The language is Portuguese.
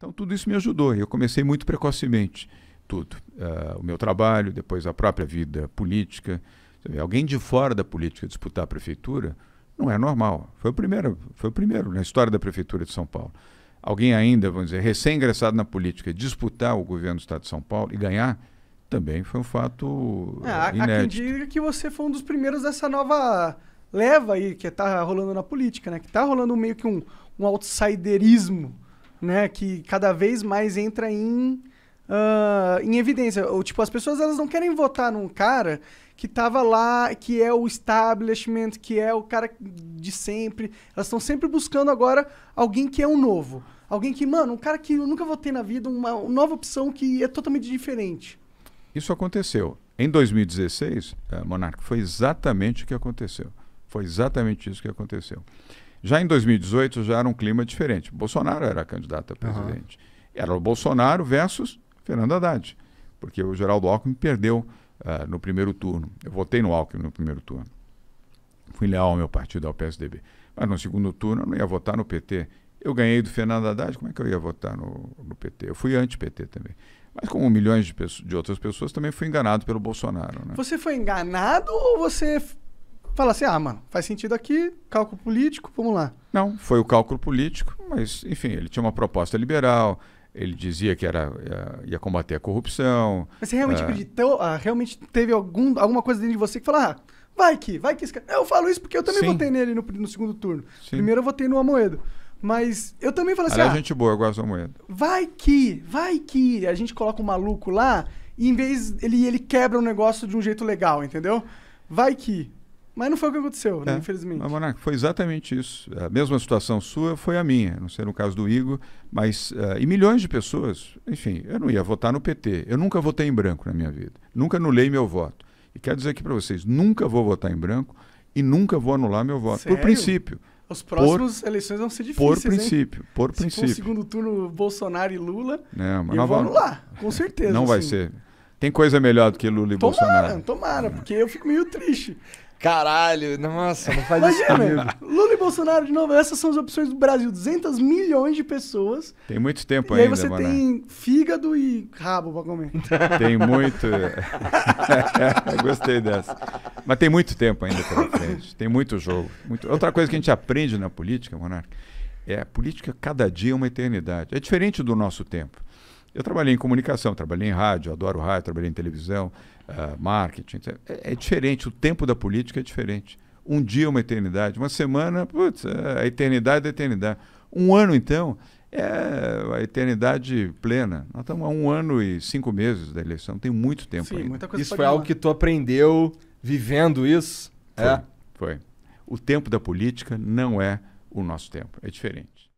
Então, tudo isso me ajudou. Eu comecei muito precocemente tudo. Uh, o meu trabalho, depois a própria vida política. Alguém de fora da política disputar a prefeitura não é normal. Foi o primeiro, foi o primeiro na história da prefeitura de São Paulo. Alguém ainda, vamos dizer, recém-ingressado na política, disputar o governo do Estado de São Paulo e ganhar, também foi um fato é, inédito. Há quem diga que você foi um dos primeiros dessa nova leva aí que está rolando na política, né? Que está rolando meio que um, um outsiderismo né? Que cada vez mais entra em, uh, em evidência. Ou, tipo, as pessoas elas não querem votar num cara que tava lá, que é o establishment, que é o cara de sempre. Elas estão sempre buscando agora alguém que é um novo. Alguém que, mano, um cara que eu nunca votei na vida, uma, nova opção que é totalmente diferente. Isso aconteceu. Em 2016, eh, Monarca, foi exatamente o que aconteceu. Foi exatamente isso que aconteceu. Já em 2018 já era um clima diferente. Bolsonaro era candidato a presidente. Uhum. Era o Bolsonaro versus Fernando Haddad, porque o Geraldo Alckmin perdeu uh, no primeiro turno. Eu votei no Alckmin no primeiro turno. Fui leal ao meu partido, ao PSDB. Mas no segundo turno eu não ia votar no PT. Eu ganhei do Fernando Haddad, como é que eu ia votar no, no PT? Eu fui anti-PT também. Mas como milhões de, pessoas, de, outras pessoas, também fui enganado pelo Bolsonaro. Né? Você foi enganado ou você fala assim: ah, mano, faz sentido aqui, cálculo político, vamos lá. Não, foi o cálculo político, mas, enfim, ele tinha uma proposta liberal, ele dizia que era, ia, eh, ia combater a corrupção. Mas você realmente é... acreditou, ah, realmente teve algum, alguma coisa dentro de você que falou ah, vai que, vai que esse cara. Eu falo isso porque eu também Sim. votei nele no, no segundo turno. Sim. Primeiro eu votei no Amoedo. Mas eu também falei assim. ah, gente boa, eu gosto do Amoedo. Vai que, vai que a gente coloca um maluco lá e em vez ele, ele quebra o um negócio de um jeito legal, entendeu? Vai que. Mas não foi o que aconteceu, né? É. infelizmente. Mas, Monarca, foi exatamente isso. A mesma situação sua foi a minha, não sei no caso do Igor, mas. Uh, e milhões de pessoas, enfim, eu não ia votar no PT. Eu nunca votei em branco na minha vida. Nunca anulei meu voto. E quero dizer aqui para vocês: nunca vou votar em branco e nunca vou anular meu voto. Sério? Por princípio. Os próximos por, eleições vão ser difíceis. Por princípio, hein? por Se princípio. Se segundo turno Bolsonaro e Lula, não, né, mas eu vou anular, com certeza. Não assim. vai ser. Tem coisa melhor do que Lula e tomara, Bolsonaro. Tomara, tomara, porque eu fico meio triste. Caralho, nossa, não faz Imagina, isso Imagina, Lula e Bolsonaro de novo, essas são as opções do Brasil. 200 milhões de pessoas. Tem muito tempo e ainda, E aí você mané. tem fígado e rabo pra comer. Tem muito. Gostei dessa. Mas tem muito tempo ainda pela frente. Tem muito jogo. Muito... Outra coisa que a gente aprende na política, Monarca, é a política cada dia é uma eternidade. É diferente do nosso tempo. Eu trabalhei em comunicação, trabalhei em rádio, adoro rádio, trabalhei em televisão, uh, marketing. É, é, diferente, o tempo da política é diferente. Um dia é uma eternidade, uma semana, putz, é, a eternidade é é eternidade. Um ano, então, é a eternidade plena. Nós estamos há um ano e cinco meses da eleição, tem muito tempo Sim, ainda. Muita coisa isso foi algo que tu aprendeu vivendo isso? Foi, é. foi. O tempo da política não é o nosso tempo, é diferente.